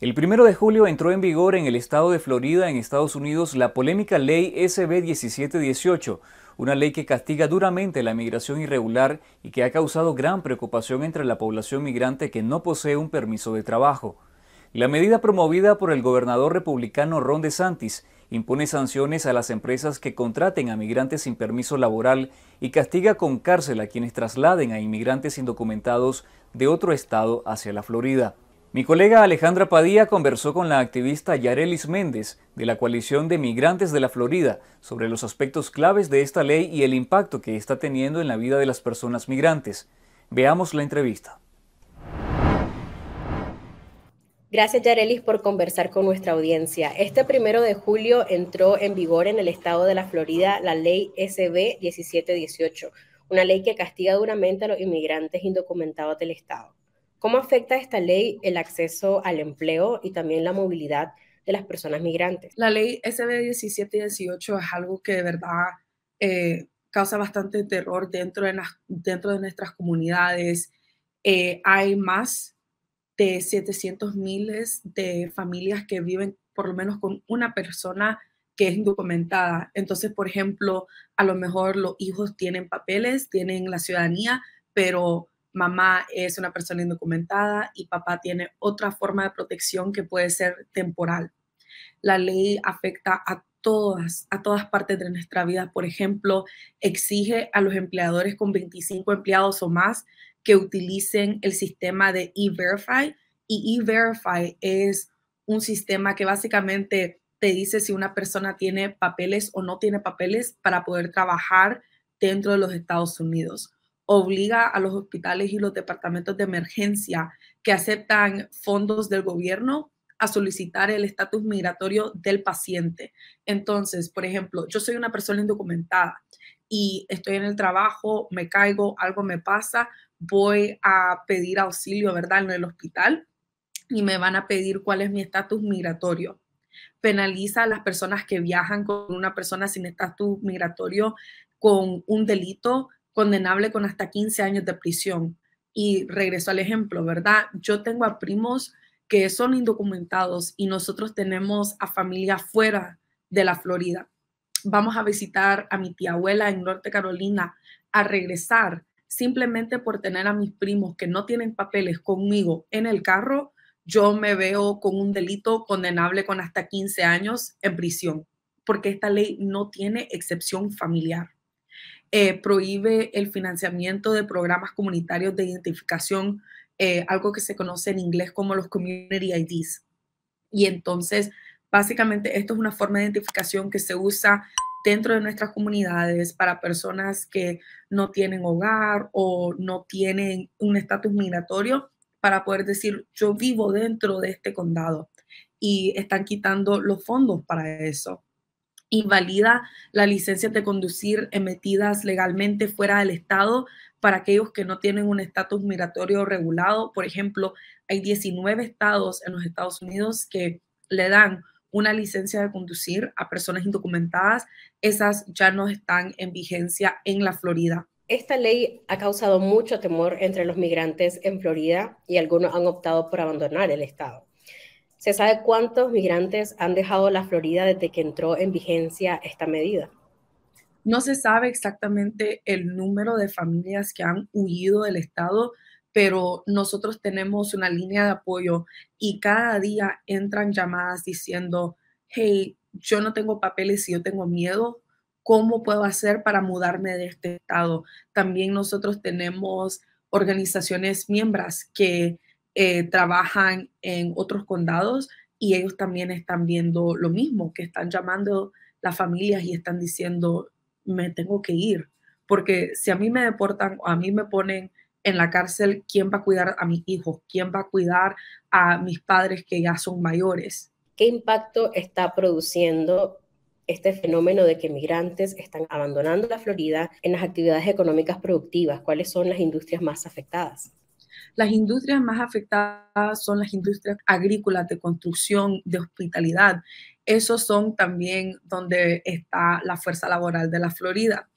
El 1 de julio entró en vigor en el estado de Florida, en Estados Unidos, la polémica ley SB 1718, una ley que castiga duramente la migración irregular y que ha causado gran preocupación entre la población migrante que no posee un permiso de trabajo. La medida promovida por el gobernador republicano Ron DeSantis impone sanciones a las empresas que contraten a migrantes sin permiso laboral y castiga con cárcel a quienes trasladen a inmigrantes indocumentados de otro estado hacia la Florida. Mi colega Alejandra Padilla conversó con la activista Yarelis Méndez de la coalición de migrantes de la Florida sobre los aspectos claves de esta ley y el impacto que está teniendo en la vida de las personas migrantes. Veamos la entrevista. Gracias Yarelis por conversar con nuestra audiencia. Este primero de julio entró en vigor en el estado de la Florida la ley SB 1718, una ley que castiga duramente a los inmigrantes indocumentados del estado. ¿Cómo afecta esta ley el acceso al empleo y también la movilidad de las personas migrantes? La ley SB 17 18 es algo que de verdad eh, causa bastante terror dentro de, dentro de nuestras comunidades. Eh, hay más de 700 miles de familias que viven por lo menos con una persona que es indocumentada. Entonces, por ejemplo, a lo mejor los hijos tienen papeles, tienen la ciudadanía, pero mamá es una persona indocumentada y papá tiene otra forma de protección que puede ser temporal. La ley afecta a todas, a todas partes de nuestra vida. Por ejemplo, exige a los empleadores con 25 empleados o más que utilicen el sistema de E-Verify. Y E-Verify es un sistema que básicamente te dice si una persona tiene papeles o no tiene papeles para poder trabajar dentro de los Estados Unidos obliga a los hospitales y los departamentos de emergencia que aceptan fondos del gobierno a solicitar el estatus migratorio del paciente. Entonces, por ejemplo, yo soy una persona indocumentada y estoy en el trabajo, me caigo, algo me pasa, voy a pedir auxilio, ¿verdad?, en el hospital y me van a pedir cuál es mi estatus migratorio. Penaliza a las personas que viajan con una persona sin estatus migratorio con un delito condenable con hasta 15 años de prisión. Y regreso al ejemplo, ¿verdad? Yo tengo a primos que son indocumentados y nosotros tenemos a familia fuera de la Florida. Vamos a visitar a mi tía abuela en Norte Carolina a regresar simplemente por tener a mis primos que no tienen papeles conmigo en el carro, yo me veo con un delito condenable con hasta 15 años en prisión, porque esta ley no tiene excepción familiar. Eh, prohíbe el financiamiento de programas comunitarios de identificación, eh, algo que se conoce en inglés como los Community IDs. Y entonces, básicamente, esto es una forma de identificación que se usa dentro de nuestras comunidades para personas que no tienen hogar o no tienen un estatus migratorio para poder decir yo vivo dentro de este condado y están quitando los fondos para eso invalida las licencias de conducir emitidas legalmente fuera del Estado para aquellos que no tienen un estatus migratorio regulado. Por ejemplo, hay 19 estados en los Estados Unidos que le dan una licencia de conducir a personas indocumentadas. Esas ya no están en vigencia en la Florida. Esta ley ha causado mucho temor entre los migrantes en Florida y algunos han optado por abandonar el estado. ¿Se sabe cuántos migrantes han dejado la Florida desde que entró en vigencia esta medida? No se sabe exactamente el número de familias que han huido del estado, pero nosotros tenemos una línea de apoyo y cada día entran llamadas diciendo, hey, yo no tengo papeles y yo tengo miedo, ¿cómo puedo hacer para mudarme de este estado? También nosotros tenemos organizaciones miembros que eh, trabajan en otros condados y ellos también están viendo lo mismo, que están llamando las familias y están diciendo, me tengo que ir, porque si a mí me deportan o a mí me ponen en la cárcel, ¿quién va a cuidar a mis hijos? ¿Quién va a cuidar a mis padres que ya son mayores? ¿Qué impacto está produciendo este fenómeno de que migrantes están abandonando la Florida en las actividades económicas productivas? ¿Cuáles son las industrias más afectadas? Las industrias más afectadas son las industrias agrícolas, de construcción, de hospitalidad. Esos son también donde está la fuerza laboral de la Florida.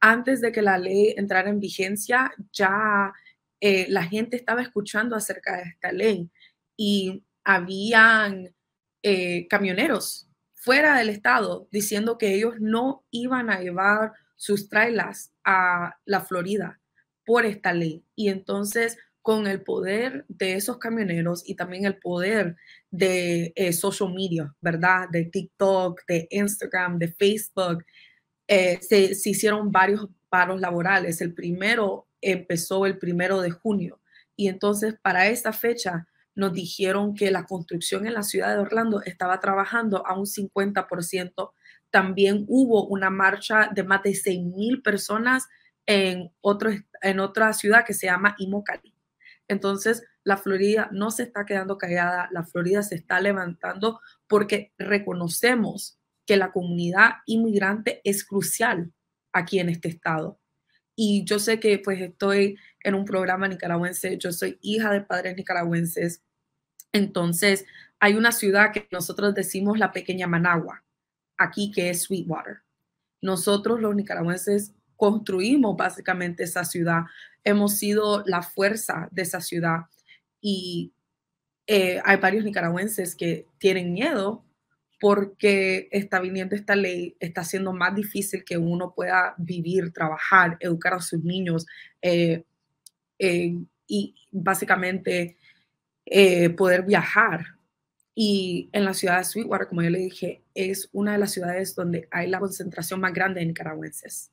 Antes de que la ley entrara en vigencia, ya eh, la gente estaba escuchando acerca de esta ley y habían eh, camioneros fuera del estado diciendo que ellos no iban a llevar sus trailers a la Florida por esta ley. Y entonces con el poder de esos camioneros y también el poder de eh, social media, ¿verdad? De TikTok, de Instagram, de Facebook, eh, se, hicieron varios paros laborales. El primero empezó el primero de junio y entonces para esta fecha nos dijeron que la construcción en la ciudad de Orlando estaba trabajando a un 50%. También hubo una marcha de más de 6.000 personas en, en otra ciudad que se llama Immokalee. Entonces, la Florida no se está quedando callada, la Florida se está levantando porque reconocemos que la comunidad inmigrante es crucial aquí en este estado. Y yo sé que pues estoy en un programa nicaragüense, yo soy hija de padres nicaragüenses, entonces hay una ciudad que nosotros decimos la pequeña Managua, aquí que es Sweetwater. Nosotros los nicaragüenses construimos básicamente esa ciudad, hemos sido la fuerza de esa ciudad y eh, hay varios nicaragüenses que tienen miedo porque está viniendo esta ley, está haciendo más difícil que uno pueda vivir, trabajar, educar a sus niños eh, y básicamente eh, poder viajar. Y en la ciudad de Sweetwater, como yo le dije, es una de las ciudades donde hay la concentración más grande de nicaragüenses.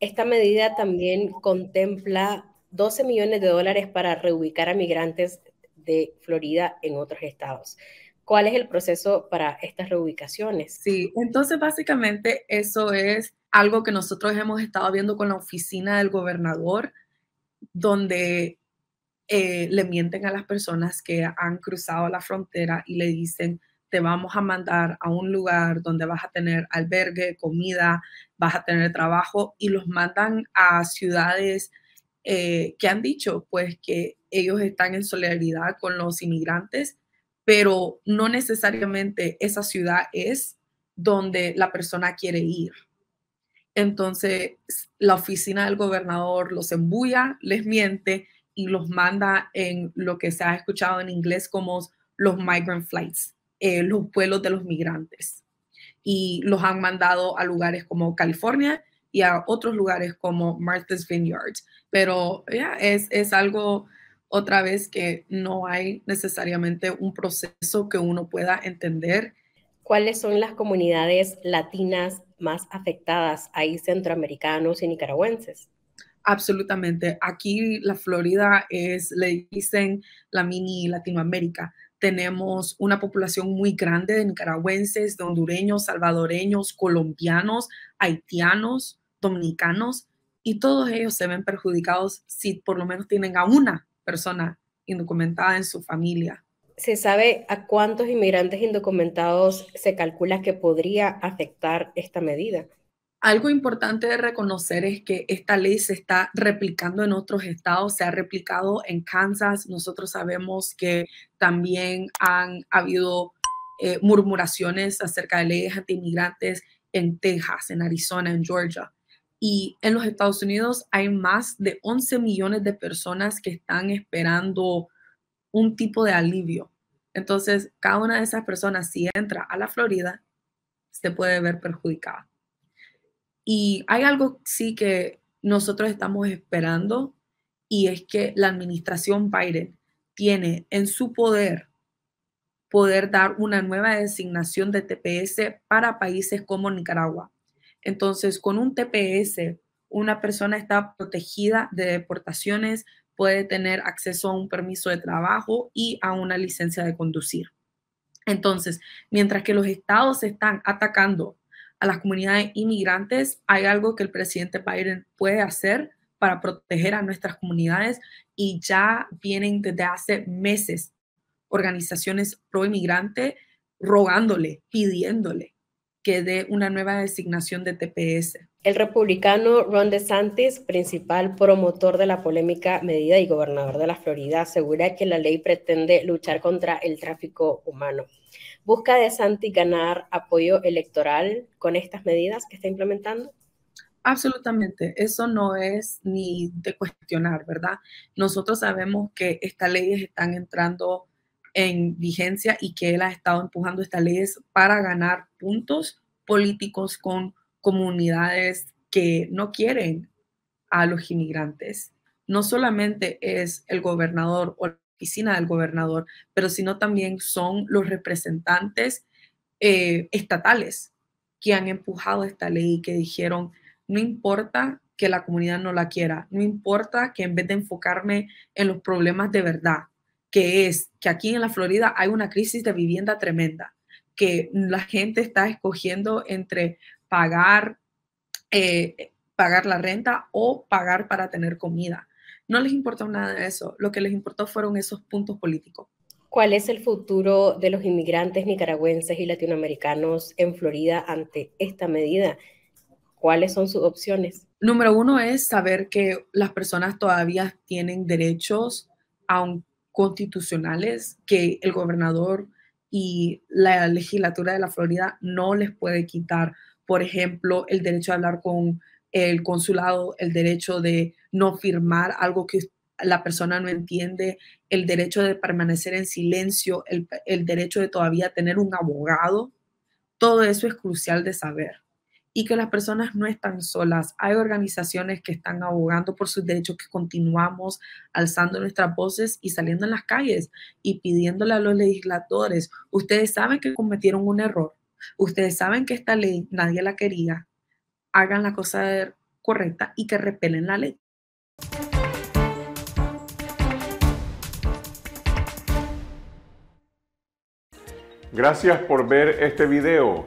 Esta medida también contempla 12 millones de dólares para reubicar a migrantes de Florida en otros estados. ¿Cuál es el proceso para estas reubicaciones? Sí, entonces básicamente eso es algo que nosotros hemos estado viendo con la oficina del gobernador, donde eh, le mienten a las personas que han cruzado la frontera y le dicen, te vamos a mandar a un lugar donde vas a tener albergue, comida, vas a tener trabajo y los mandan a ciudades eh, que han dicho pues que ellos están en solidaridad con los inmigrantes, pero no necesariamente esa ciudad es donde la persona quiere ir. Entonces, la oficina del gobernador los embulla, les miente y los manda en lo que se ha escuchado en inglés como los migrant flights, eh, los pueblos de los migrantes y los han mandado a lugares como California y a otros lugares como Martha's Vineyard. Pero ya, es, algo otra vez que no hay necesariamente un proceso que uno pueda entender. ¿Cuáles son las comunidades latinas más afectadas? ahí centroamericanos y nicaragüenses. Absolutamente. Aquí la Florida es, le dicen la mini Latinoamérica, tenemos una población muy grande de nicaragüenses, de hondureños, salvadoreños, colombianos, haitianos, dominicanos, y todos ellos se ven perjudicados si por lo menos tienen a una persona indocumentada en su familia. ¿Se sabe a cuántos inmigrantes indocumentados se calcula que podría afectar esta medida? Algo importante de reconocer es que esta ley se está replicando en otros estados, se ha replicado en Kansas. Nosotros sabemos que también han habido eh, murmuraciones acerca de leyes anti-inmigrantes en Texas, en Arizona, en Georgia. Y en los Estados Unidos hay más de 11 millones de personas que están esperando un tipo de alivio. Entonces, cada una de esas personas, si entra a la Florida, se puede ver perjudicada. Y hay algo sí que nosotros estamos esperando y es que la administración Biden tiene en su poder poder dar una nueva designación de TPS para países como Nicaragua. Entonces, con un TPS, una persona está protegida de deportaciones, puede tener acceso a un permiso de trabajo y a una licencia de conducir. Entonces, mientras que los estados están atacando a las comunidades inmigrantes, hay algo que el presidente Biden puede hacer para proteger a nuestras comunidades y ya vienen desde hace meses organizaciones pro inmigrante rogándole, pidiéndole que dé una nueva designación de TPS. El republicano Ron DeSantis, principal promotor de la polémica medida y gobernador de la Florida, asegura que la ley pretende luchar contra el tráfico humano. ¿Busca DeSantis ganar apoyo electoral con estas medidas que está implementando? Absolutamente, eso no es ni de cuestionar, ¿verdad? Nosotros sabemos que estas leyes están entrando en vigencia y que él ha estado empujando estas leyes para ganar puntos políticos con comunidades que no quieren a los inmigrantes. No solamente es el gobernador o la oficina del gobernador, pero sino también son los representantes eh, estatales que han empujado esta ley y que dijeron, no importa que la comunidad no la quiera, no importa que en vez de enfocarme en los problemas de verdad, que es que aquí en la Florida hay una crisis de vivienda tremenda, que la gente está escogiendo entre pagar, eh, pagar la renta o pagar para tener comida. No les importó nada de eso, lo que les importó fueron esos puntos políticos. ¿Cuál es el futuro de los inmigrantes nicaragüenses y latinoamericanos en Florida ante esta medida? ¿Cuáles son sus opciones? Número uno es saber que las personas todavía tienen derechos, aunque constitucionales que el gobernador y la legislatura de la Florida no les puede quitar. Por ejemplo, el derecho a hablar con el consulado, el derecho de no firmar algo que la persona no entiende, el derecho de permanecer en silencio, el, el derecho de todavía tener un abogado. Todo eso es crucial de saber y que las personas no están solas. Hay organizaciones que están abogando por sus derechos, que continuamos alzando nuestras voces y saliendo en las calles y pidiéndole a los legisladores, ustedes saben que cometieron un error, ustedes saben que esta ley nadie la quería, hagan la cosa correcta y que repelen la ley. Gracias por ver este video.